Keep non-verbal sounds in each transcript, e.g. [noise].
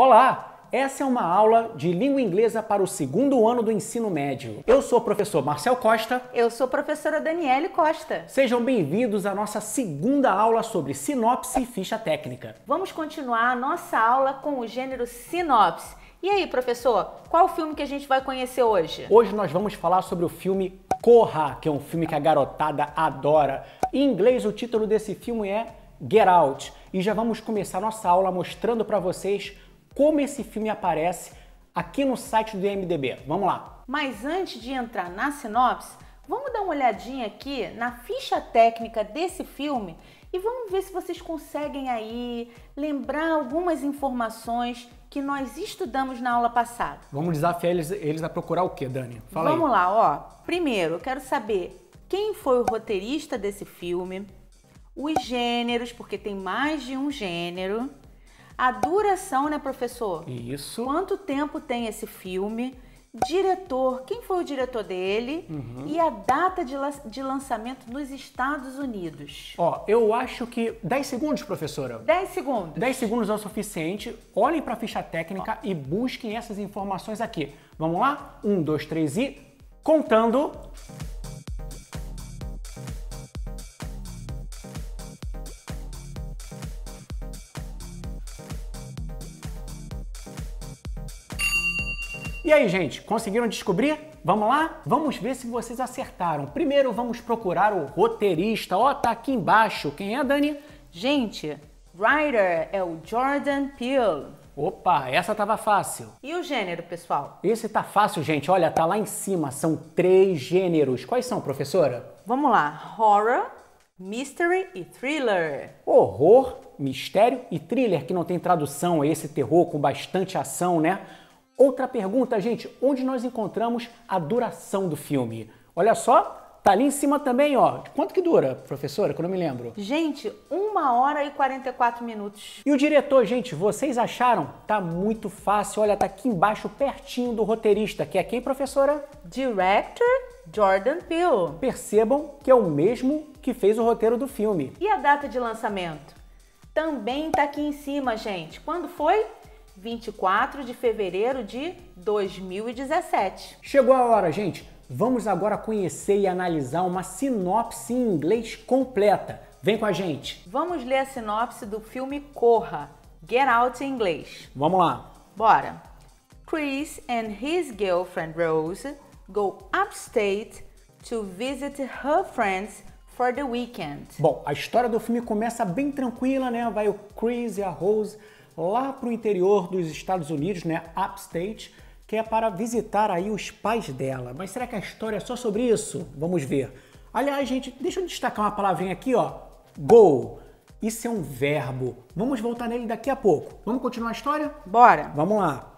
Olá! Essa é uma aula de língua inglesa para o segundo ano do ensino médio. Eu sou o professor Marcel Costa. Eu sou a professora Daniele Costa. Sejam bem-vindos à nossa segunda aula sobre sinopse e ficha técnica. Vamos continuar a nossa aula com o gênero sinopse. E aí, professor, qual o filme que a gente vai conhecer hoje? Hoje nós vamos falar sobre o filme Corra, que é um filme que a garotada adora. Em inglês, o título desse filme é Get Out. E já vamos começar nossa aula mostrando para vocês como esse filme aparece aqui no site do IMDB. Vamos lá. Mas antes de entrar na sinopse, vamos dar uma olhadinha aqui na ficha técnica desse filme e vamos ver se vocês conseguem aí lembrar algumas informações que nós estudamos na aula passada. Vamos desafiar eles, eles a procurar o que, Dani? Fala vamos aí. lá, ó. Primeiro, eu quero saber quem foi o roteirista desse filme, os gêneros, porque tem mais de um gênero, a duração, né, professor? Isso. Quanto tempo tem esse filme? Diretor, quem foi o diretor dele? Uhum. E a data de, la de, lançamento nos Estados Unidos? Ó, eu acho que 10 segundos, professora. 10 segundos. 10 segundos é o suficiente. Olhem para a ficha técnica Ó. e busquem essas informações aqui. Vamos lá? Um, dois, três e contando. E aí, gente, conseguiram descobrir? Vamos lá? Vamos ver se vocês acertaram. Primeiro vamos procurar o roteirista. Ó, oh, tá aqui embaixo. Quem é, Dani? Gente, writer é o Jordan Peele. Opa, essa tava fácil. E o gênero, pessoal? Esse tá fácil, gente. Olha, tá lá em cima. São três gêneros. Quais são, professora? Vamos lá. Horror, mystery e thriller. Horror, mistério e thriller, que não tem tradução. É esse terror com bastante ação, né? Outra pergunta, gente, onde nós encontramos a duração do filme? Olha só, Tá ali em cima também, ó. Quanto que dura, professora? Que eu não me lembro. Gente, 1 hora e 44 minutos. E o diretor, gente, vocês acharam? Tá muito fácil. Olha, tá aqui embaixo, pertinho do roteirista, que é quem, professora? Director Jordan Peele. Percebam que é o mesmo que fez o roteiro do filme. E a data de lançamento? Também tá aqui em cima, gente. Quando foi? 24 de fevereiro de 2017. Chegou a hora, gente. Vamos agora conhecer e analisar uma sinopse em inglês completa. Vem com a gente. Vamos ler a sinopse do filme Corra, Get Out em inglês. Vamos lá. Bora. Chris and his girlfriend Rose go upstate to visit her friends for the weekend. Bom, a história do filme começa bem tranquila, né? Vai o Chris e a Rose lá para o interior dos Estados Unidos, né, upstate, que é para visitar aí os pais dela. Mas será que a história é só sobre isso? Vamos ver. Aliás, gente, deixa eu destacar uma palavrinha aqui, ó. Go. Isso é um verbo. Vamos voltar nele daqui a pouco. Vamos continuar a história? Bora. Vamos lá.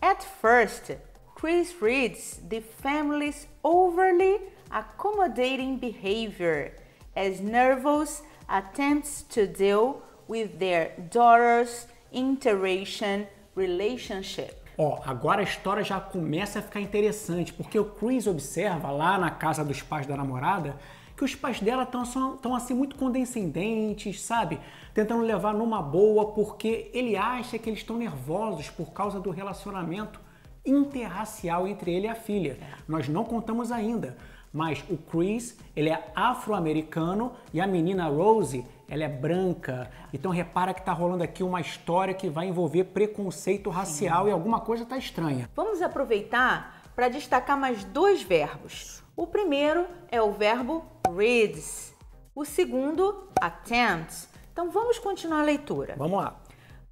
At first, Chris reads the family's overly accommodating behavior as nervous attempts to deal with their daughter's interracial relationship. Ó, agora a história já começa a ficar interessante, porque o Chris observa lá na casa dos pais da namorada que os pais dela estão assim muito condescendentes, sabe? Tentando levar numa boa, porque ele acha que eles estão nervosos por causa do relacionamento interracial entre ele e a filha. É. Nós não contamos ainda, mas o Chris, ele é afro-americano e a menina Rose, ela é branca. Então repara que está rolando aqui uma história que vai envolver preconceito racial Sim. e alguma coisa está estranha. Vamos aproveitar para destacar mais dois verbos. O primeiro é o verbo reads, o segundo attempts. Então vamos continuar a leitura. Vamos lá.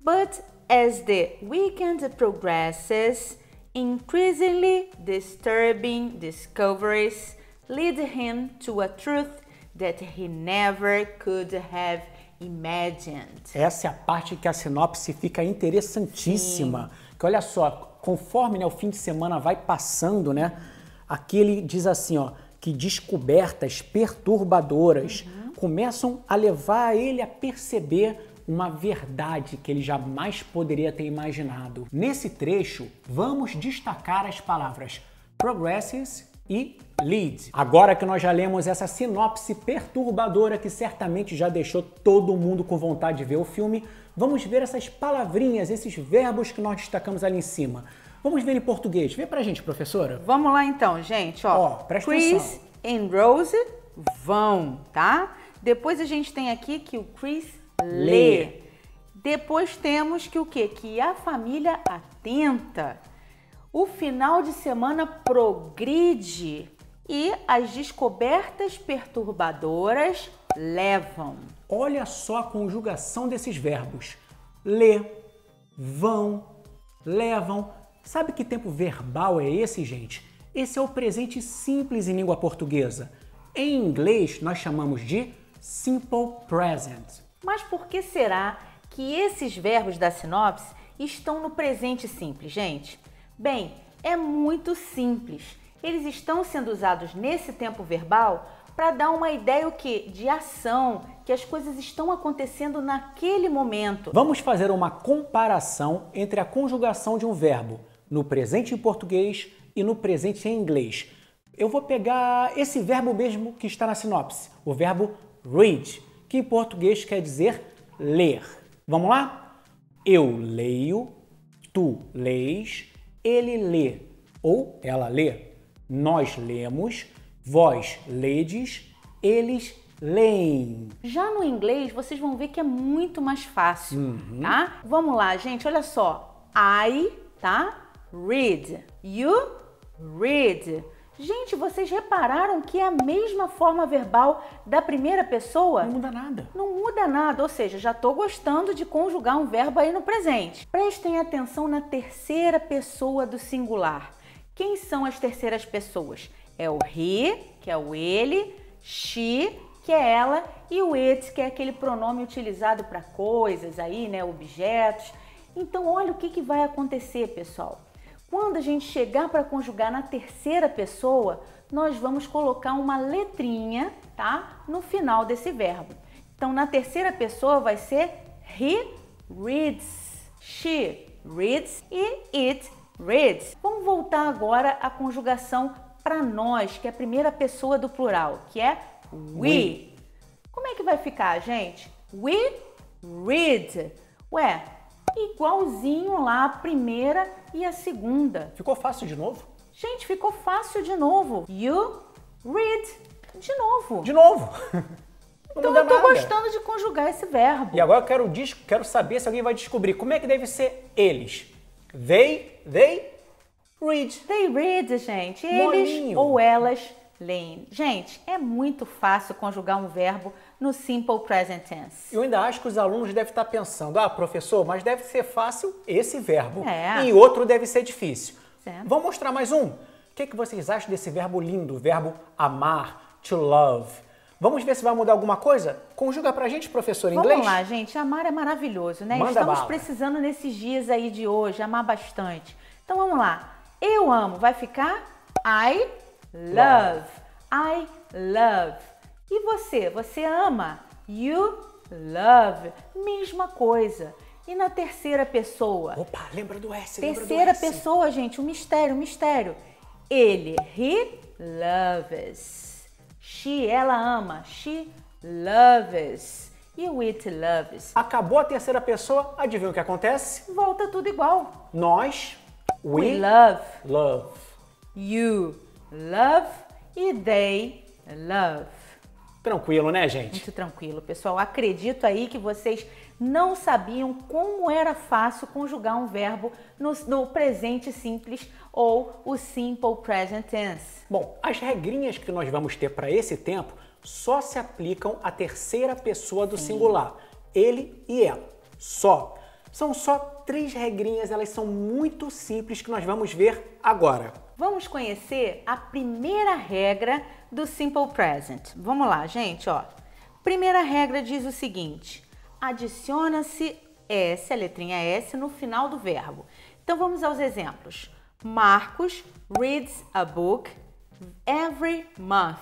But as the weekend progresses, increasingly disturbing discoveries lead him to a truth that he never could have imagined. Essa é a parte que a sinopse fica interessantíssima. Sim. Que olha só, conforme né, o fim de semana vai passando, né? Aqui ele diz assim, ó, que descobertas perturbadoras uhum. começam a levar ele a perceber uma verdade que ele jamais poderia ter imaginado. Nesse trecho, vamos destacar as palavras progresses e lead. Agora que nós já lemos essa sinopse perturbadora que certamente já deixou todo mundo com vontade de ver o filme, vamos ver essas palavrinhas, esses verbos que nós destacamos ali em cima. Vamos ver em português. Vê pra gente, professora. Vamos lá então, gente. Ó, Ó presta Chris atenção. and Rose vão, tá? Depois a gente tem aqui que o Chris lê. lê. Depois temos que o quê? Que a família atenta o final de semana progride e as descobertas perturbadoras levam. Olha só a conjugação desses verbos: lê, vão, levam. Sabe que tempo verbal é esse, gente? Esse é o presente simples em língua portuguesa. Em inglês, nós chamamos de simple present. Mas por que será que esses verbos da sinopse estão no presente simples, gente? Bem, é muito simples. Eles estão sendo usados nesse tempo verbal para dar uma ideia o que de ação, que as coisas estão acontecendo naquele momento. Vamos fazer uma comparação entre a conjugação de um verbo no presente em português e no presente em inglês. Eu vou pegar esse verbo mesmo que está na sinopse, o verbo read, que em português quer dizer ler. Vamos lá? Eu leio, tu leis, ele lê ou ela lê. Nós lemos, vós ledes, eles leem. Já no inglês, vocês vão ver que é muito mais fácil, uhum. tá? Vamos lá, gente, olha só. I, tá? Read. You read. Gente, vocês repararam que é a mesma forma verbal da primeira pessoa? Não muda nada. Não muda nada, ou seja, já estou gostando de conjugar um verbo aí no presente. Prestem atenção na terceira pessoa do singular. Quem são as terceiras pessoas? É o he, que é o ele, she, que é ela, e o it, que é aquele pronome utilizado para coisas aí, né, objetos. Então, olha o que, que vai acontecer, pessoal. Quando a gente chegar para conjugar na terceira pessoa, nós vamos colocar uma letrinha, tá? No final desse verbo. Então, na terceira pessoa vai ser he reads, she reads e it reads. Vamos voltar agora à conjugação para nós, que é a primeira pessoa do plural, que é we. we. Como é que vai ficar, gente? We read. Ué, igualzinho lá a primeira e a segunda. Ficou fácil de novo? Gente, ficou fácil de novo. You read de novo. De novo. [laughs] então eu tô nada. gostando de conjugar esse verbo. E agora eu quero, quero saber se alguém vai descobrir como é que deve ser eles. They, they read. They read, gente. Eles Molinho. ou elas Lane. Gente, é muito fácil conjugar um verbo no simple present tense. Eu ainda acho que os alunos devem estar pensando: ah, professor, mas deve ser fácil esse verbo é. e outro deve ser difícil. Vamos mostrar mais um? O que, que vocês acham desse verbo lindo, verbo amar, to love? Vamos ver se vai mudar alguma coisa? Conjuga pra gente, professor, inglês. Vamos lá, gente. Amar é maravilhoso, né? Manda Estamos bala. precisando nesses dias aí de hoje, amar bastante. Então vamos lá. Eu amo vai ficar I love. I love. E você? Você ama? You love. Mesma coisa. E na terceira pessoa? Opa, lembra do S. Terceira do pessoa, gente, um mistério, um mistério. Ele, he loves. She, ela ama. She loves. E o it loves. Acabou a terceira pessoa, adivinha o que acontece? Volta tudo igual. Nós, we, we love. Love. You, love e they love. Tranquilo, né, gente? Muito tranquilo, pessoal. Acredito aí que vocês não sabiam como era fácil conjugar um verbo no, no, presente simples ou o simple present tense. Bom, as regrinhas que nós vamos ter para esse tempo só se aplicam à terceira pessoa do Sim. singular, ele e ela. Só. São só três regrinhas, elas são muito simples que nós vamos ver agora. Vamos conhecer a primeira regra do Simple Present. Vamos lá, gente, ó. Primeira regra diz o seguinte: adiciona-se S, a letrinha S, no final do verbo. Então vamos aos exemplos. Marcos reads a book every month.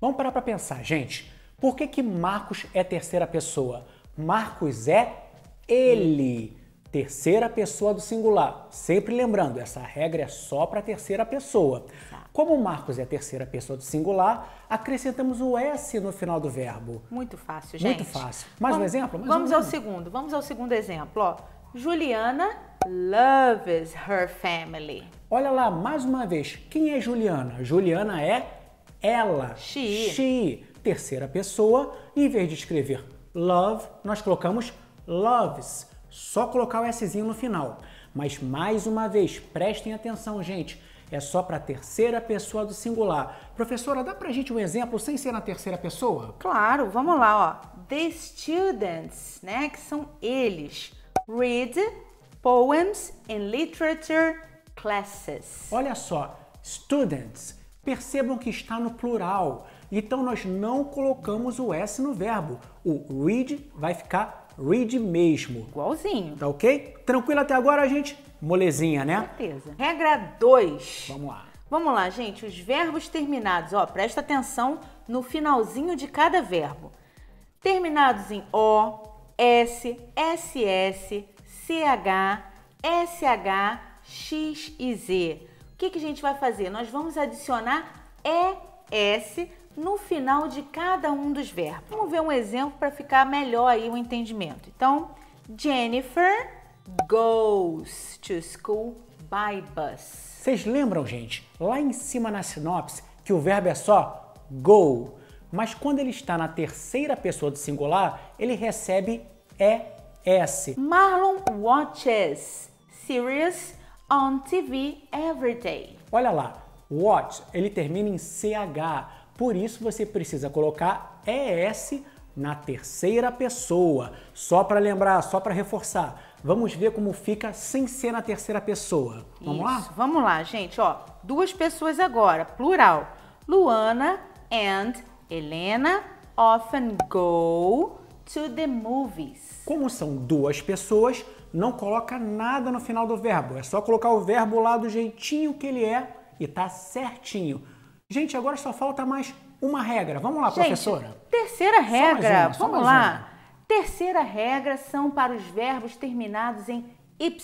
Vamos parar para pensar, gente. Por que, que Marcos é terceira pessoa? Marcos é ele terceira pessoa do singular. Sempre lembrando, essa regra é só para terceira pessoa. Tá. Como o Marcos é a terceira pessoa do singular, acrescentamos o S no final do verbo. Muito fácil, gente. Muito fácil. Mais vamos, um exemplo? Mais vamos um ao exemplo. segundo. Vamos ao segundo exemplo. Ó, Juliana loves her family. Olha lá, mais uma vez. Quem é Juliana? Juliana é ela. She. She. Terceira pessoa. Em vez de escrever love, nós colocamos loves. Só colocar o S no final. Mas mais uma vez, prestem atenção, gente. É só para a terceira pessoa do singular. Professora, dá para a gente um exemplo sem ser na terceira pessoa? Claro, vamos lá, ó. The students, né, que são eles. Read poems in literature classes. Olha só, students. Percebam que está no plural. Então nós não colocamos o S no verbo. O read vai ficar Read mesmo. Igualzinho. Tá ok? Tranquilo até agora, gente? Molezinha, né? Com certeza. Regra 2. Vamos lá. Vamos lá, gente. Os verbos terminados, ó, presta atenção no finalzinho de cada verbo. Terminados em O, S, SS, CH, SH, X e Z. O que, que a gente vai fazer? Nós vamos adicionar ES no final de cada um dos verbos. Vamos ver um exemplo para ficar melhor aí o entendimento. Então, Jennifer goes to school by bus. Vocês lembram, gente, lá em cima na sinopse que o verbo é só go, mas quando ele está na terceira pessoa do singular, ele recebe é ES. Marlon watches series on TV every day. Olha lá, watch, ele termina em CH. Por isso você precisa colocar ES na terceira pessoa. Só para lembrar, só para reforçar. Vamos ver como fica sem ser na terceira pessoa. Vamos Isso. lá? Vamos lá, gente. Ó, duas pessoas agora, plural. Luana and Helena often go to the movies. Como são duas pessoas, não coloca nada no final do verbo. É só colocar o verbo lá do jeitinho que ele é e tá certinho. Gente, agora só falta mais uma regra. Vamos lá, Gente, professora. Terceira regra. Uma, Vamos lá. Uma. Terceira regra são para os verbos terminados em y,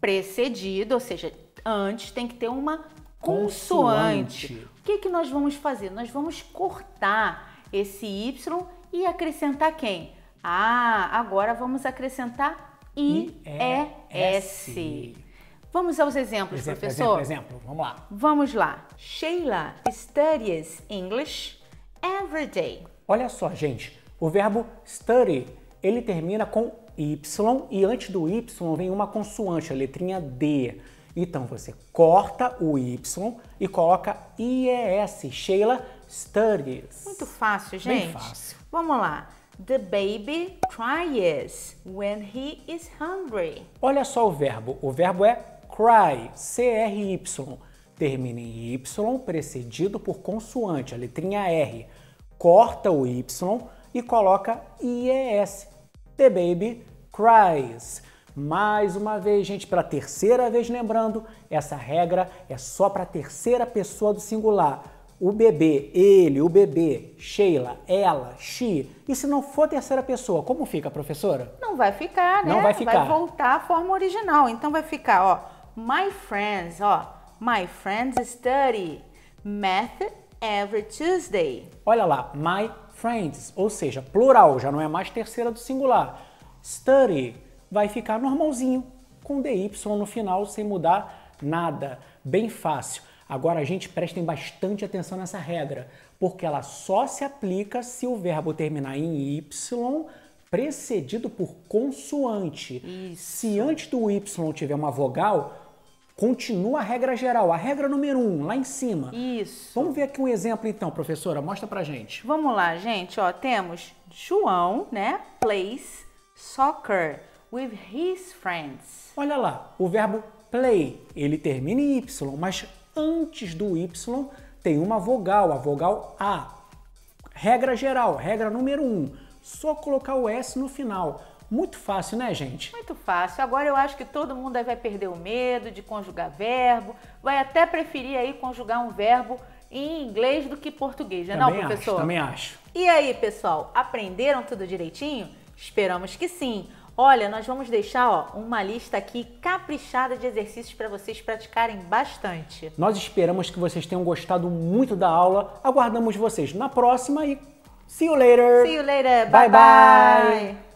precedido, ou seja, antes tem que ter uma consoante. consoante. O que, que nós vamos fazer? Nós vamos cortar esse y e acrescentar quem? Ah, agora vamos acrescentar s. Vamos aos exemplos, exemplo, professor? Exemplo, exemplo, vamos lá. Vamos lá. Sheila studies English every day. Olha só, gente, o verbo study, ele termina com Y e antes do Y vem uma consoante, a letrinha D. Então você corta o Y e coloca IES, Sheila Studies. Muito fácil, gente. Bem fácil. Vamos lá. The baby cries when he is hungry. Olha só o verbo. O verbo é Cry, C-R-Y, termina em Y precedido por consoante, a letrinha R. Corta o Y e coloca I-E-S. The Baby Cries. Mais uma vez, gente, para a terceira vez lembrando, essa regra é só para a terceira pessoa do singular. O bebê, ele, o bebê, Sheila, ela, she. E se não for terceira pessoa, como fica, professora? Não vai ficar, né? Não vai ficar. Vai voltar à forma original. Então vai ficar, ó, My friends, ó. My friends study math every Tuesday. Olha lá, my friends, ou seja, plural, já não é mais terceira do singular. Study vai ficar normalzinho, com DY no final, sem mudar nada. Bem fácil. Agora, a gente prestem bastante atenção nessa regra, porque ela só se aplica se o verbo terminar em Y precedido por consoante. Isso. Se antes do Y tiver uma vogal, Continua a regra geral, a regra número um, lá em cima. Isso. Vamos ver aqui um exemplo então, professora, mostra pra gente. Vamos lá, gente, ó, temos João, né, plays soccer with his friends. Olha lá, o verbo play, ele termina em Y, mas antes do Y tem uma vogal, a vogal A. Regra geral, regra número um, só colocar o S no final. Muito fácil, né, gente? Muito fácil. Agora eu acho que todo mundo vai perder o medo de conjugar verbo, vai até preferir aí conjugar um verbo em inglês do que português, né, não, acho, professor? Também acho. E aí, pessoal, aprenderam tudo direitinho? Esperamos que sim. Olha, nós vamos deixar ó, uma lista aqui caprichada de exercícios para vocês praticarem bastante. Nós esperamos que vocês tenham gostado muito da aula. Aguardamos vocês na próxima e see you later. See you later. bye. bye. bye. bye.